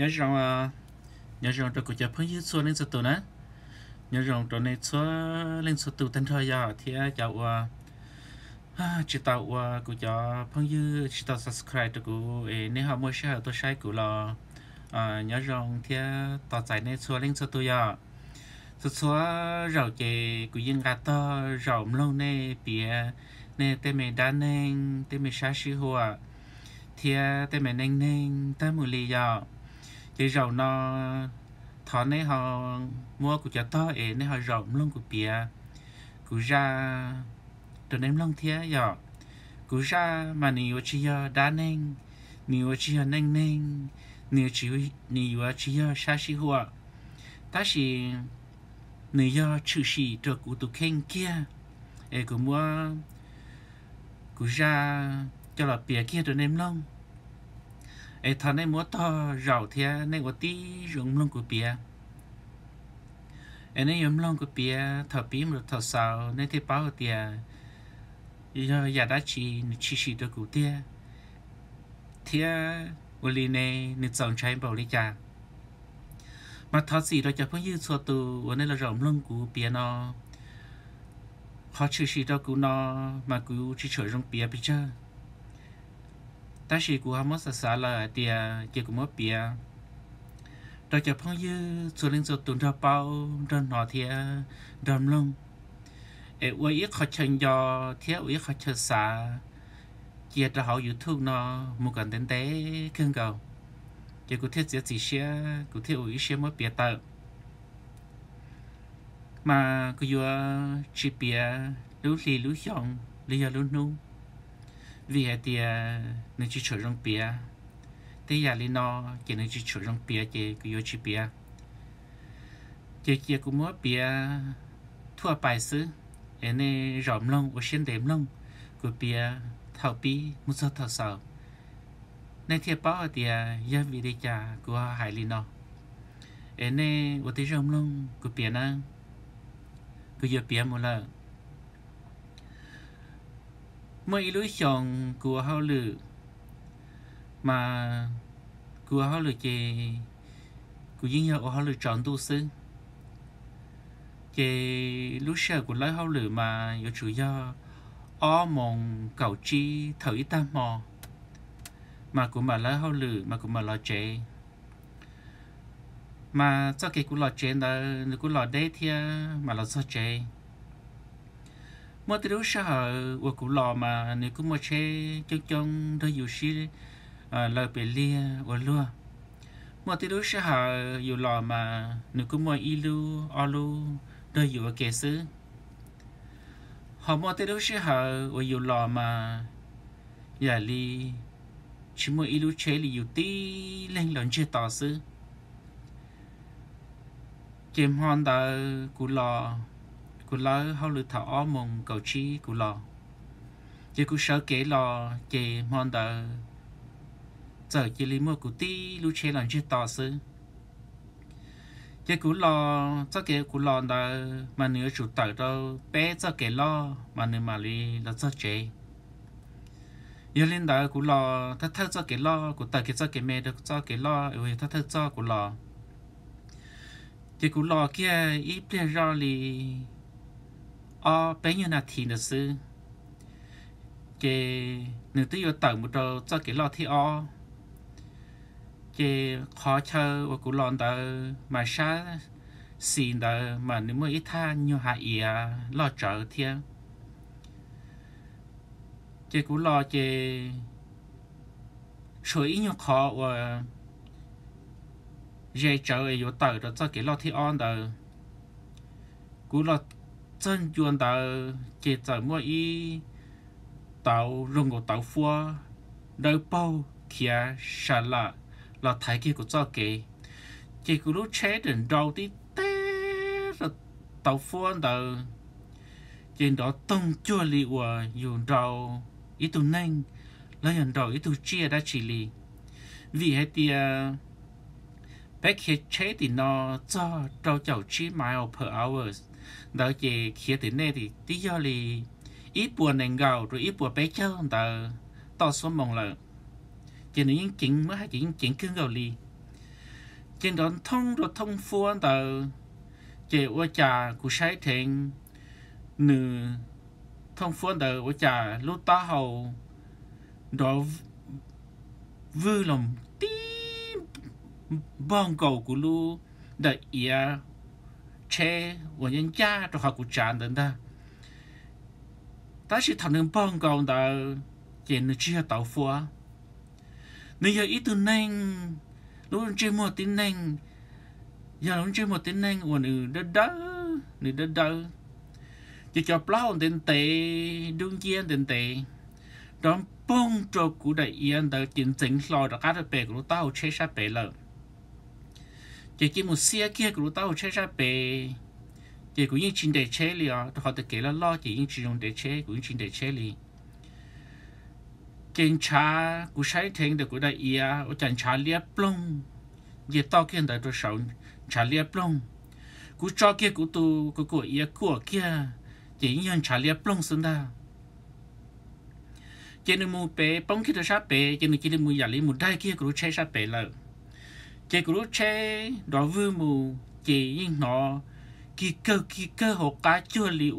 nhớ rằng à, nhớ rằng trong cuộc chơi phong dưới xuống lên sơ tù nữa nhớ rằng trong này xuống lên sơ tù tên thôi giờ thì cháu à, à, chỉ tàu của cho phong dư chỉ tàu subscribe cho cụ nếu họ mua xe tôi sai cụ là nhớ rằng thì tạo chạy nên xua lên cho tôi giờ xua xua rầu chè của dân gà to rầu lâu nè bìa nè tên mình đan nên tên mình sai sư hoa thì tên mình nên nên tên mình lì giờ thì rầu nó thọ nấy họ mua của cha to ấy nấy họ rầu luôn của bia cụ ra từ ném long thế giờ cụ ra mà nhiều chi giờ đa neng, nhiều chi giờ neng neng, nhiều chi nhiều chi giờ xa xí hoa ta chỉ nhiều giờ chữ xí được cụ tụ khen kia ấy cụ mua cụ ra cho là bia kia từ ném long ai thằng này mua to rầu thì này có tí rụng lông của bia ai này rụng lông của bia thợ bím rồi thợ sao này thì bao tiền giờ giờ đã chỉ chỉ chỉ được cụ tia thì uli lì này nên trồng trái bảo lý cha mà thọ gì đó cho phong dư cho tù ở đây là rộng lông của bia nó họ chỉ chỉ đó cụ nó mà cụ chỉ chơi rong bia bây giờ ta chỉ cố hâm mốt xã là tia chỉ cố mốt bia đó cho phong như số linh số tuần ra bao đơn nọ thì đầm lông ê uý ít khó chân do thế uý khó chân xa chia cho họ youtube nó một gần đến tế cưng cầu chỉ cố thiết giết gì xe cố thiết uý xe mới bia tờ mà cứ vừa chỉ bia lú lì lú xong lì lú nung vì hệ thì nên chỉ chở rong bia thì giờ lên nó chỉ nên chỉ chở rong bia chỉ cứ yêu chỉ bia chỉ chỉ cũng mua bia thua bài sư em này rộm lông ở trên đệm lông của bia thảo bia mua sơ thảo sầu nên thiệp bảo thì giờ vì đây cha của hải lên nó em này ở đây rộm lông của bia năng cứ giờ bia mua là mấy lưới chọn của hao lử mà của hao lử chè của dân nhau hao lử chọn tu sư chế lúa sợ của lối hao lử mà do chủ do o mong cầu chi thở ít tam mò mà của mà lối hao lử mà của mà lo chế mà cho cái của lo chè là của lo đế thì mà lo sao chế mua từ đâu sao họ của cụ lò mà nếu cũng mua che chân chân thôi dù xí à, lời bể lia của lúa mua từ đâu sao họ dù lò mà nếu cũng mua ilu alu thôi dù ở kẻ xứ họ mua từ đâu sao họ dù lò mà giả li chỉ mua ilu che li dù tí lên lần chưa tỏ xứ chém hòn ta cụ lò cú lỡ hao lự thọ mong cầu chi cú lò chỉ cú sợ kể lò chỉ mòn đờ giờ chỉ lý mua cú tí lú chế làm chết to sư chỉ cú lò cho kể cú lò đờ mà nửa chủ tờ đâu bé cho kể lo mà nửa mà lì là cho chế giờ linh đờ cú lò thắt thắt cho kể lo cú tờ kể cho kể mẹ đờ cho kể lo rồi ừ, thắt thắt cho cú lò chỉ cú lò kia ít tiền ra lì ở ờ, bé như là thì nữa sư cái nữ tư yêu tẩu một đầu cho cái lo thì ở, cái khó chờ và cũng lo tờ mà xa xin tờ mà nếu mà ít tha nhiều hạ ý à, lo trở thì, cái cũng lo cái sửa ý nhiều khó và dễ trở yêu tẩu cho cái lo thì ở tờ cũng lo chân chuồn tàu chế tạo mua y tàu rung của tàu phua đầu bao kia xả lạ là thái kia của cho kì chỉ cứ lúc chế đến đầu tí té rồi tàu phua tàu trên đó tông chua li của dùng đầu ý tụ nhanh là hàng đầu ý tụ chia đã chỉ li vì hết tia bé kia chế thì nó cho đầu chậu chi mile per hours đó chỉ khi từ này thì tí do lì ít buồn nền gầu rồi ít buồn bé chơi tờ to số mong là trên những chuyện mới hay chỉ những chuyện cứng gầu lì trên đón thông rồi thông phu tờ chỉ qua trà của sai thiện nửa thông phu tờ qua trà lúc ta hầu đó vui lòng tí bong cầu của lu đại ia che và nhân cha cho họ cũng chán đến ta ta chỉ thằng nên bong còn ta chỉ nên chia tàu phua nên giờ ít từ nên lúc chơi một tin nên giờ lúc chơi một tin nên và nữ đất đất nữ đất đất chỉ cho plau đến tệ đương nhiên đến tệ đó bong cho cụ đại yên đã chính chính lo đã cắt được bể của tao chế sát bể lợn chỉ chỉ một xe kia của tao chơi ra bề chỉ của những chuyện để chơi li à họ tự kể là lo chỉ những chuyện để chơi của những chuyện để chơi li chén cha, của sai thèn được của đại ia ở chân cha lia plong giờ tao kia đại tôi sầu cha lia plong của cho kia của tu của của ia của kia chỉ những cha lia plong xuống đó chén mua bé bông kia tôi sát bé chén chỉ mua giả lý mua đại kia của chơi sát bé là chế của chế đó vư mù chỉ nhưng nó kí cơ kí cơ học cá chưa liệu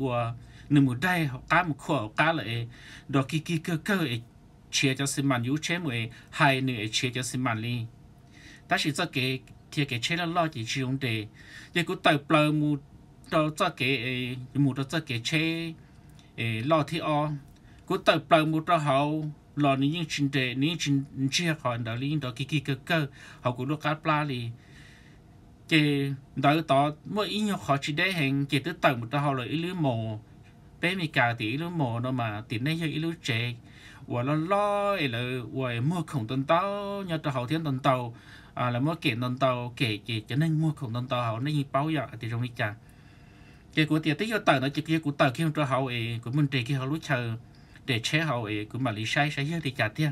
nếu một đây học cá một khoa học cá lại đó kí kí cơ cơ chế cho sinh mạng yếu chế mới hay nữa chế cho sinh mạng đi ta chỉ cho cái thì kế chế là lo chỉ chỉ ông đề để cũng tạo bờ mù đó cho cái mù đó cho cái chế lo thì o cũng tạo bờ mù đó hậu lo ni những chuyện đề ni chuyện chia họ đó li đó kí kí cơ cơ họ cũng được cáp la li chế đó đó mỗi ý nhau họ chỉ để hàng chế tới tầng một đó họ là ý lưới mồ bé mi cả thì ý lưới mồ đó mà tiền này cho ý lưới chế và nó lo là và mua khổng tuần tàu nhớ cho họ thiên tuần tàu à là mua kiện tuần tàu kể kể cho nên mua khổng tuần tàu họ nên bao giờ thì trong đi chàng kể của tiền tới cho tầng nó chỉ kia của tầng khi cho họ ấy của mình chế khi họ lúa chờ để chế hậu ấy cũng mà lý sai sai thì chả tiếc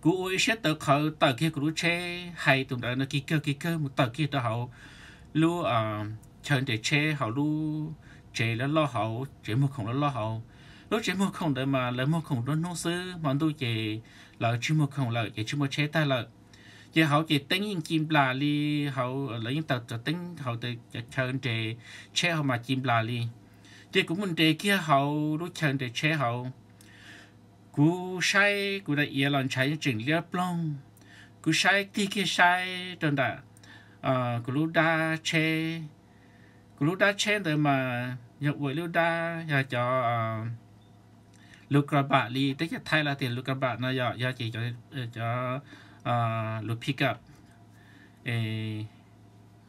cú ôi sẽ tờ khờ tờ kia của chế hay tụi đó nó kí cơ kí cơ một tờ kia tờ hậu lu à chơi để chế hậu lu chế là lo hậu chế một không là lo hậu lúc chế một không để mà lấy một không đó nông sư mà tôi chế là chế một không là chế một chế ta là chế hậu chế tính yên chim là li hậu lấy những tờ tờ tính hậu từ chơi chế chế hậu mà kim là li chị cũng mình để kia hậu lúc chẳng để chế hậu cú sai cú đã yên lòng trái chỉnh liếc plong cú sai kia kia sai đơn đã à ờ, cú lúc đã chế cú lúc đã chế rồi mà nhập với lúc đã nhà cho ờ, lúc cả bạn đi tức là thay là tiền lúc cả bạn nó giờ giờ chỉ cho ờ, cho lúc pick up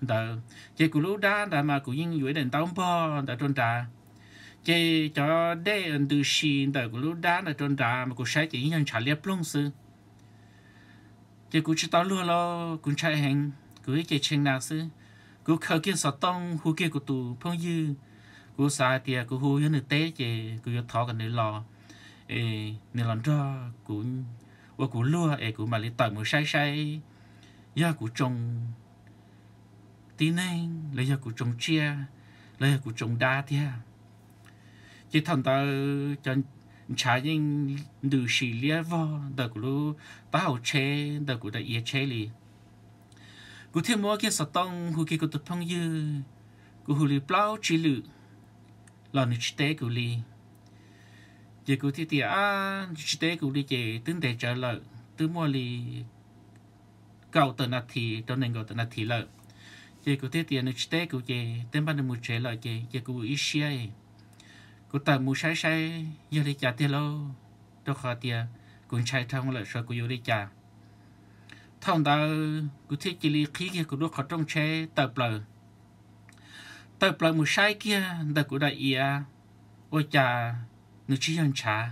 đờ chị cú lúc đã đã mà cú yên dưới đèn tàu bò đã trôn trà chỉ cho để ấn từ xin tại của lúc đá là trôn ra mà cũng sẽ chỉ nhận trả liệp luôn sư chỉ cũng chỉ tao luôn lo cũng chạy hành cứ chỉ chừng nào sư cứ khâu kia sợ tông hú kia của tụ phong dư cứ xa tiệt cứ hú yên được tế chỉ cứ yêu thọ cái nơi lo ê nơi lòn ra cũng và cũng lúa ê cũng mà lấy tỏi mới sai sai giờ cũng trồng tí nay lấy giờ cũng trồng chia lấy giờ cũng trồng đa thì chỉ thằng ta cho chả những đủ xì lia vào đợt của lúc ta học chế đợt của đại yết chế li cụ thêm mua cái sát tông hú cái cái tập phong như cụ hú li plau chỉ lự là nữ tế cụ li chỉ cụ thì thì à nữ tế cụ li chỉ tương để trả lợi tương mua li cầu tận nát thì cho nên cầu tận nát thì lợi chỉ cụ thì thì nữ tế cụ chỉ tên ban đầu một chế lợ, chỉ chỉ cụ ít xe cú ta mù sai sai yêu đi chả tiền lâu đâu khó tiền cũng sai thằng là sợ cú yêu đi chả thằng ta cú thích chỉ lý khí kia cú đốt khó trong che tờ bờ tờ bờ mù sai kia đợt cú đại ia ôi chả người chỉ nhân chả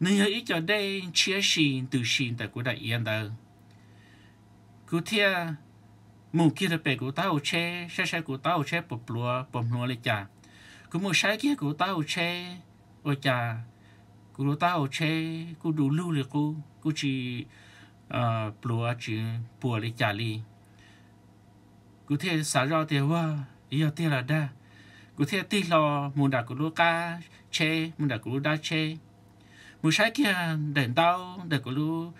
người ở ít cho đây chia xin từ xin đợt cú đại ia đợt cú thia mù kia là bè cú tao che xe xe cú tao che bột lúa bột lúa đi chả cứ mua sai kia của tao che ôi chà của tao che của đủ lưu liệt cú của chỉ plua ờ, chỉ bùa lấy chả li cú thể xả ra thì hoa giờ thế là đa cú thể tí lo muốn đặt cú lúa ca che muốn đặt cú lúa đa che muốn sai kia đèn tao đặt cú lúa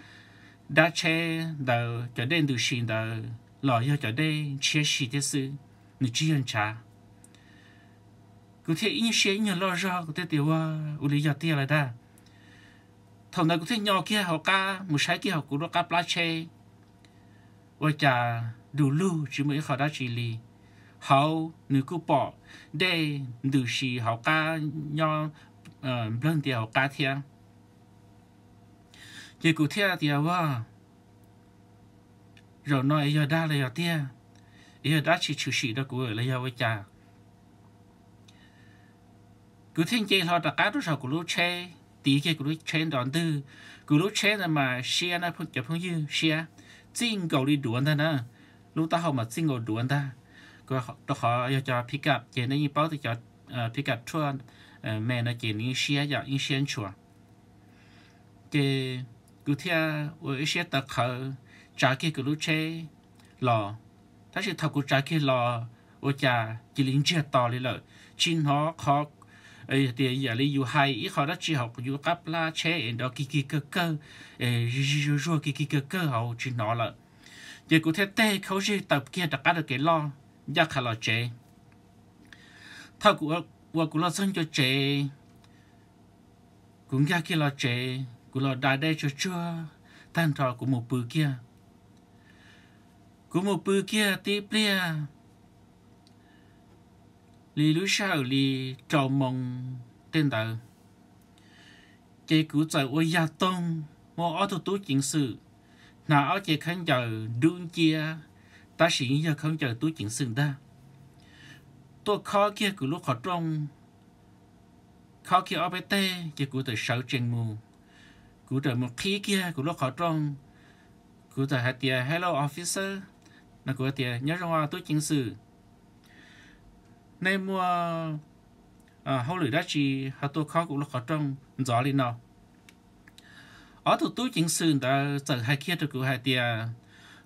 đa che đờ cho đến từ xin đờ lò giờ cho đến chia sẻ thế sự người chi ăn cha cụ thể in xe nhiều lo ra cụ thể tiểu u à, lý giờ tiền lại ta thằng này cụ thể nhỏ kia học ca một sai kia học cũng đó cá plá xe và chả đủ lưu chỉ mới họ đã chỉ lì họ nữ cụ bỏ để đủ xì học ca nhỏ ờ, lên tiền học ca thiên chỉ cụ thể thì là vâng. rồi nói giờ đã là giờ tiền giờ đã chỉ chịu xì đó của là giờ với chả cứ thiên chế họ đặt cá đối sau của lũ che tí kia của lũ che đòn tư của lũ che là mà xe na phun chụp phong như xe xin cầu đi đuổi ta nè lũ ta họ mà xin cầu đuổi ta cứ họ đó họ yêu cho pick up chỉ nên bao thì cho ờ, pick up chua ờ, mẹ nó chỉ nên xe cho in xe chùa cái cứ theo với xe ta khờ trả kia của lũ che lò ta sẽ thầu của trả kia lò ô cha chỉ lính chia to lên lợi chín nó khó ấy thì giờ lấy yêu hay ít họ đã chỉ học yêu cấp la che đó kí kí cơ cơ ấy rồi rồi kí kí cơ cơ họ chỉ nói là giờ cụ thể tê khâu gì tập kia đặt cái được cái lo giờ khá là che thao cụ qua cụ lo dân cho che cũng ra kia lo che cụ lo đại đây cho chưa tan thọ của một bữa kia của một bữa kia tiếp lia li lu sao li trò mong tên tờ chế cứu trời ô gia tông mô ô thủ tú chính sự nào ô chế khăn chờ đương chia ta sĩ giờ không chờ tú chính sự ta tôi khó kia cứ lúc khó trong khó kia ô bê tê chế cứu trời sáu trên mù cứu trời một khí kia cứ lúc khó trong cứu trời hạt tia hello officer nó cứu tiền nhớ rằng tôi chính sự nên mua à, hậu lửa đá chi hạt tôi khó cũng là khó trong gió lên nào ở thủ tướng chính sự đã trở hai kia được cứu hai tia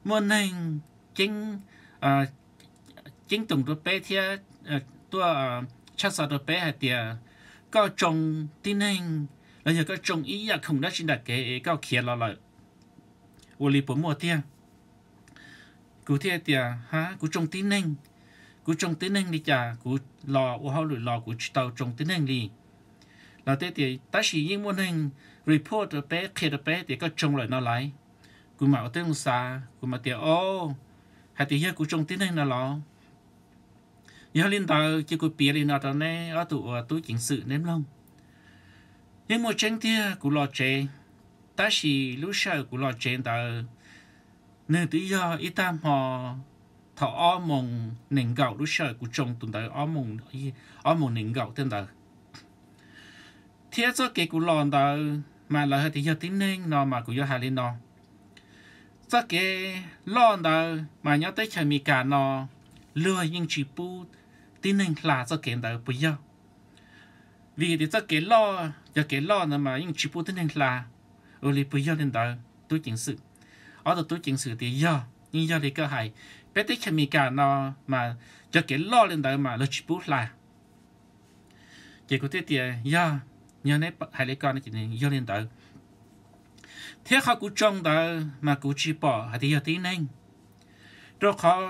mua nên chính à, ờ, chính tổng được bé thia tôi chắc sao được bé hai tia có trồng tin nên là nhờ có trồng ý là dạ không đã xin đặt cái cao kia là lợi ô li bốn mùa tia cứu thia tia ha cứu trồng tin nên cú trong tính năng đi cha, cú lò ô hao lụi lò cú tàu trong tính năng đi là thế thì ta chỉ những môn hình report ở bé khi ở bé thì có trong lại nó lại cú mà ở tiếng xa cú mà tiệt ô hay thì giờ cú trong tính năng nó lò giờ liên tờ chỉ cú bia đi nó đó nè ở tụ túi chính sự ném lông nhưng mà chẳng tia cú lò chè ta chỉ lúc sau cú lò chè tờ nên tự do ít tam họ thọ o mong nền gạo lúc sợi của chồng tuần tới o mong o mong nền gạo tên tới thế cho kế của lòn tới mà là hơi thì giờ tính nên nó mà của giờ hà lên nó cho kế lòn tới mà nhớ tới trời mì cả nó lừa nhưng chỉ bu tính nên là cho kế tới bây giờ vì thì cho kế lo giờ kế lo nữa mà nhưng chỉ bu tính nên là ở lại bây giờ lên tới tôi chính sự ở tôi chính sự thì giờ nhưng giờ thì cơ hại bé tích chăm cả nó mà cho kẻ lo lên đó mà lo chụp là chỉ có thế thì do nhớ nấy hai lấy con chỉ nên do lên đó thế họ cũng trông đó mà cũng chỉ bỏ hay thì giờ tí nên rồi họ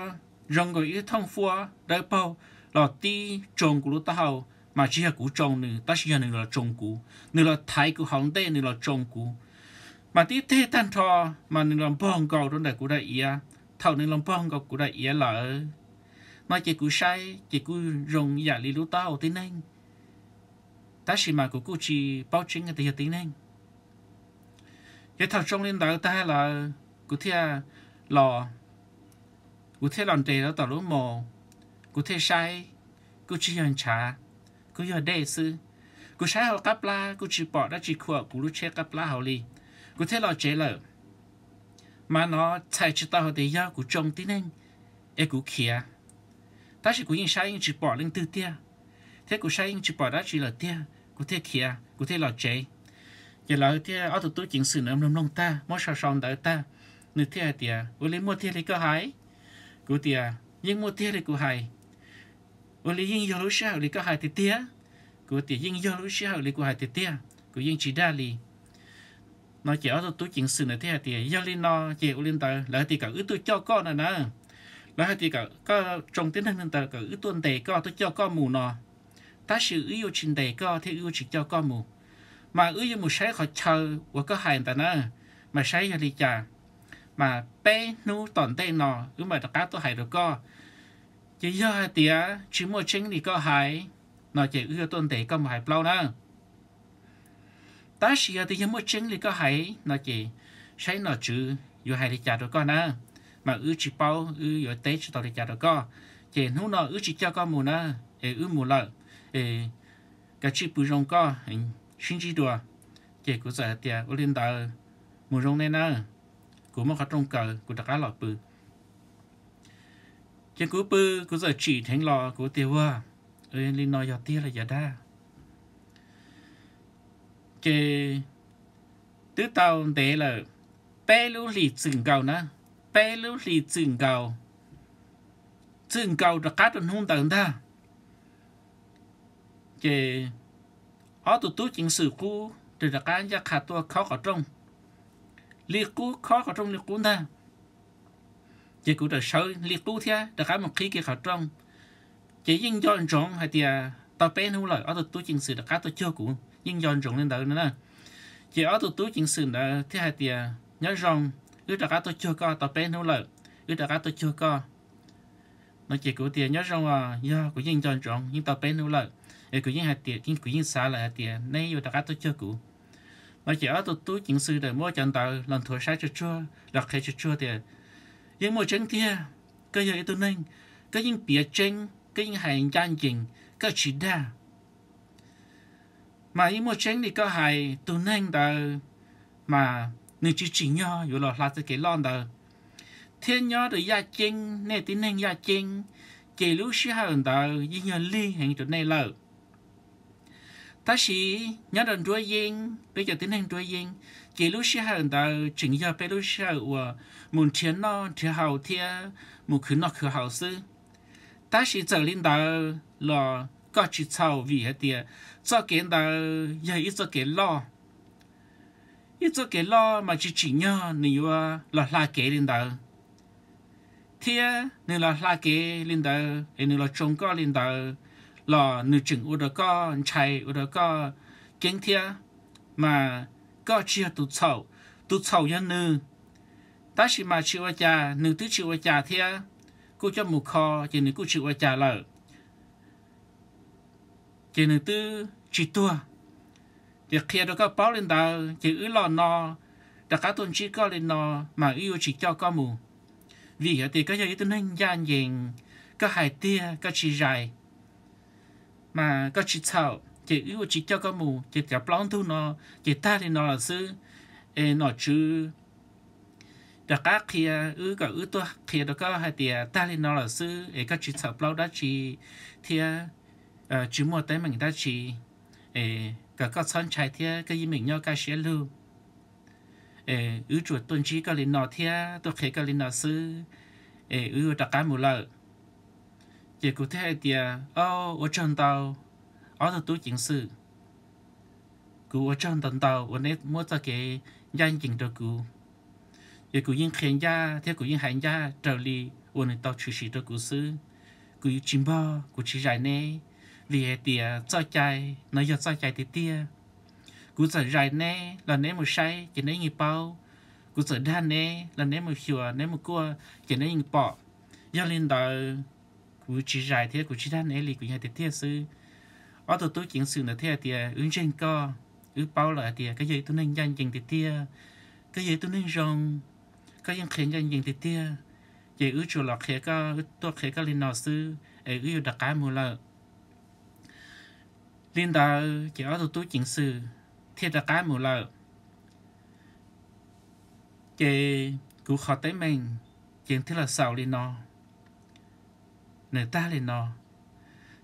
rong người ít thông phua đợi bao là tí trông của lúc ta hầu mà chỉ là cũng trông nữa ta chỉ là nữa là trông cũ nữa là thái của hỏng tê nữa là trông cũ mà tí thế tan thọ mà nữa là bong cầu trong đời của đại ý à thầu nên lòng phong gặp cụ đại ý là mà chỉ cụ sai chỉ cụ rồng giả lý lũ tao tin anh ta chỉ mà của cụ chỉ bao chính cái tiền tin anh giờ thầu trong lên đó ta là cụ thia lò cụ thia lòng đề đó tao lỗ mồ cụ thia sai cụ chỉ nhận trả cụ nhận đề sư cụ sai họ cáp la cụ chỉ bỏ đã chỉ khua cụ lúc che cáp la họ li cụ thia lò chế lợi mà nó chạy chỉ tao để ya của chồng tí nên e của kia ta chỉ của những sai những chỉ bỏ lên từ tia thế của sai những chỉ bỏ đã chỉ là tia của thế kia của thế là chế giờ là tia ở tụi tôi chuyện sự nó nằm nông ta mỗi sao sao đỡ ta nửa tia tia của lấy mua tia lấy có hại, của tia nhưng mua tia lấy của hại. của lấy nhưng giờ lúc sau lấy có hại thì tia của tia nhưng giờ lúc sau lấy của hại thì tia của nhưng chỉ đa liền nó chỉ ở tu chuyện sự này thế thì do linh nó chỉ u linh ta lại thì cả ứ tôi cho con này nè lại thì cả có trong tiếng thân ta cả ứ tuần tề co tôi cho con mù nó ta sự ứ yêu trình tề co thì ứ chỉ cho con mù mà ứ yêu một sấy khỏi chờ và có hài ta nè mà sấy cho đi chà mà bé nu toàn tề nó ứ mà đặc cá tôi hài được co chỉ do thì chỉ một chính thì có hại nó chỉ ứ tuần tề co mà hại lâu nè ta chỉ ở đây một chân thì có hay nó chỉ sẽ nó chữ dù hay thì trả được con à mà ư chỉ bao ư ở tế cho tao thì trả được con chỉ nu nó ư chỉ cho con mù nó ê ư mù lợ ê cái chữ bù rong con sinh chỉ đùa chỉ cũng giờ thì ở liên đạo mù rong nên à cũng mà khó rong cờ cũng đặt cá lọ bự chỉ cũng bự cũng giờ chỉ thành lọ cũng tiêu à ơi linh nói giờ tia là giờ đa chế tứ tao để là bé lưu lì chừng cầu nữa bé lưu lì chừng cầu chừng cầu là cắt được hung tận ta chế ở tụ tụ chính sự cũ từ là cái giá khá tua khó có trong lì cũ khó có trong lì cũ ta chế cũ là sợ lì cũ thế là cái một khi kia khó trong chế dân cho anh trọng hay thì à, tao bé hung lời ở tụ tụ chính sự là cái tao chưa cũ nhưng dọn rộng lên đó nữa chỉ ở tụt túi chuyện sự đã thế hai tiền nhớ rong cứ đặt cá tôi chưa co tập bé nấu lợi cứ đặt cá tôi chưa co nó chỉ của tiền nhớ rong à do của nhưng dọn rộng nhưng tập bé nấu lợi ê của nhưng hai tiền nhưng của nhưng xa là hai tiền nay vừa đặt cá tôi chưa cũ nó chỉ ở tụt túi chuyện sự để mua chọn tàu lần thua sai chưa chưa đặt hay chưa chưa tiền nhưng mua chân kia cái giờ tôi nên cái những bịa chân cái những hành gian trình cái chỉ đa mà ý mua chén thì có hai tu neng đời mà nên chỉ chỉ nho rồi là là cái lon đời thiên nho rồi gia chinh nên tin neng gia chinh chỉ lúc xí hơn đời gì nhân li hẹn chỗ này lờ ta chỉ nhớ đến đuôi yên bây giờ tiến hành đuôi yên chỉ lúc xí hơn đời chỉnh giờ bây lúc xí của muốn thiên nó thì hậu thiên muốn khứ nó khứ hậu sư ta chỉ trở lên đời là có chỉ sau vì hết tiệt cho cái đó giờ ít cho cái lo ít cho cái lo mà chỉ chỉ nhớ nếu là la cái lên đó thì nếu là la cái lên đó nếu là trồng có lên đó là nếu chừng ở đó có chạy ở đó có kiến thiết mà có chỉ tụt sầu tụt sầu nhân nữ ta chỉ mà chịu ở nhà nữ thứ chịu ở nhà thì cô cho một kho thì nữ cô chịu ở nhà lợi chỉ nữ tư chỉ tua thì khi đó các báo lên đào chỉ ứ lo nò, đặc cá tuần chỉ có lên nò mà yêu chỉ cho có mù vì vậy thì cái gì tôi nên gian diện có hài tia có chỉ dài mà có chỉ sau chỉ yêu chỉ cho có mù chỉ cả plon thu nò chỉ ta thì nò là sư e nó chứ đã các khi ứ cả ứ tua khi đó có hài tia ta thì nò là sư e có chỉ sau plon đó chỉ thì ờ chú mua tới mình đã chỉ ê ờ, cả các sáng trái thế cái gì mình nhau cái sẽ lưu ê ờ, ứ chuột tuần chỉ cái linh nọ thế tôi khé cái linh nọ sư ê ứ đặc cá mù lợ giờ cụ thể thì ờ, ô ở trong tàu ở từ túi chính sự cụ ở trong tận tàu ở nét mua cho cái danh chính cho cụ giờ cụ yên khen gia theo cụ yên hành gia trở đi ở nét tàu chữ sĩ cho cụ sư cụ chim bò, cụ chỉ giải nay lìa tìa cho chạy nó giờ cho chạy thì tia cú sợ dài nè là nè một say chỉ nè như bao cú sợ đan nè là nè một chùa nè một cua chỉ nè như bỏ giờ lên đó cú chỉ dài thế cú chỉ đan nè lì cú nhà thì tia sư ở đầu tôi chuyện sự là thế thì ứng trên co ứng bao là thì cái gì tôi nên danh chừng thì tia cái gì tôi nên rong cái gì khiến danh chừng thì tia vậy ứng chùa là khía co, tôi khía co lên nọ sư ấy ứng đặc cá mua lợi nên đó chỉ ở tụi chính sự thiệt là cái một lợ chị cũng khó tới mình chuyện thế là sầu lên nó nửa ta lên nó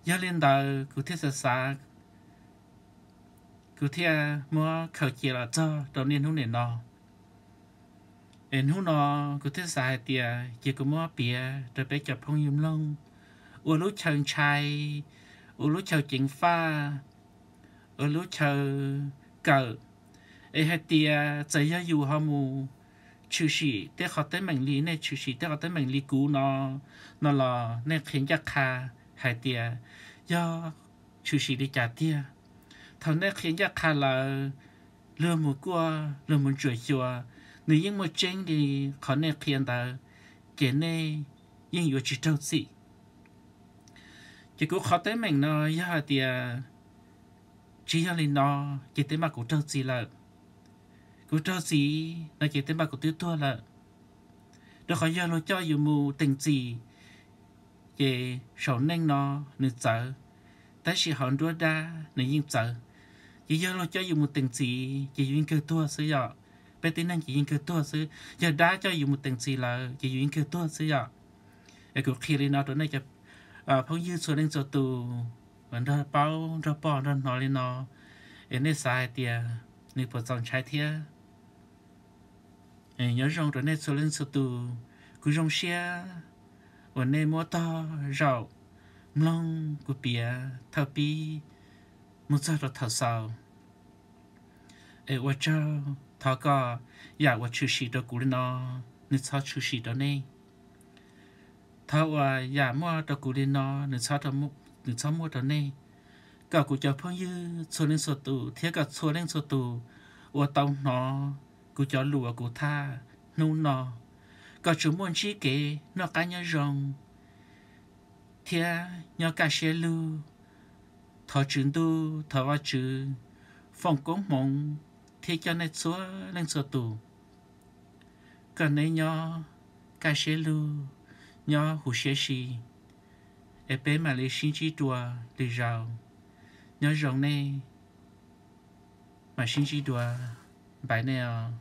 do lên đó cứ thiết là xa cứ thiết à, mua khẩu chỉ là cho đầu niên hôm nay nó em hôm nó cũng thiết hai tiề chỉ cũng mua bia rồi bé chập phong yếm lông uống lúc chàng trai u lú chờ chính pha u lú chờ cờ ấy hai tia chạy ra dù họ mù chữ sĩ tế họ tới mình lý này chữ sĩ tế họ tới mình lý cũ nó nó là nên khiến cho kha hai tia do chữ sĩ đi trả tia thằng nên khiến cho kha là lừa một cua lừa một chuột chua nếu những một chân thì họ nên khiến ta cái này nhưng yếu chỉ trâu sĩ chỉ có khó tới mình nó giờ thì à, chỉ cho lên nó chỉ tới mà cũng trơn gì là cũng trơn gì nó chỉ tới mà cũng tiêu thua là được khỏi giờ nó cho dù mù tình gì chỉ sổ nên nó nên sợ tới sự hận đua đa nên yên sợ chỉ giờ nó cho dù một tình gì chỉ duyên cơ thua sử dụng bé tin năng chỉ duyên cơ thua sử giờ đã cho dù một tình gì là chỉ duyên cơ thua sử dụng cái cuộc khi lên nó tụi này cho à ờ, phong như số lên số tu vẫn ra bao ra bỏ ra nói lên nó em nên sai tiề nên phải dòng trái tiề em nhớ rằng rồi nên số lên số tu cứ rong xe vẫn nên mua to rau mông của bia thảo bi một giờ rồi thảo sau em qua cho thảo có อยากว่าชื่อสีตัวกูเลยเนาะนึกชอบชื่อสีตัวเนี่ย thâu à giả mua trâu cụ đi nó nửa sáu trâu mua nửa sáu mua trâu này cả cụ cho phong như số lên số tù thế cả số lên số tù ô tông nó cụ cho lùa cụ tha nu nó cả chú muốn chi kể nó cá nhau rồng thế nhau cá xe lu thọ chuyện tu thọ vào chữ phòng cống mộng thế cho nên số lên số tù cả này nhau cá xe lưu nhỏ hồ xe xì e bé mà lấy xin chi đùa để rào nhỏ rộng nè mà xin chi đùa bài nè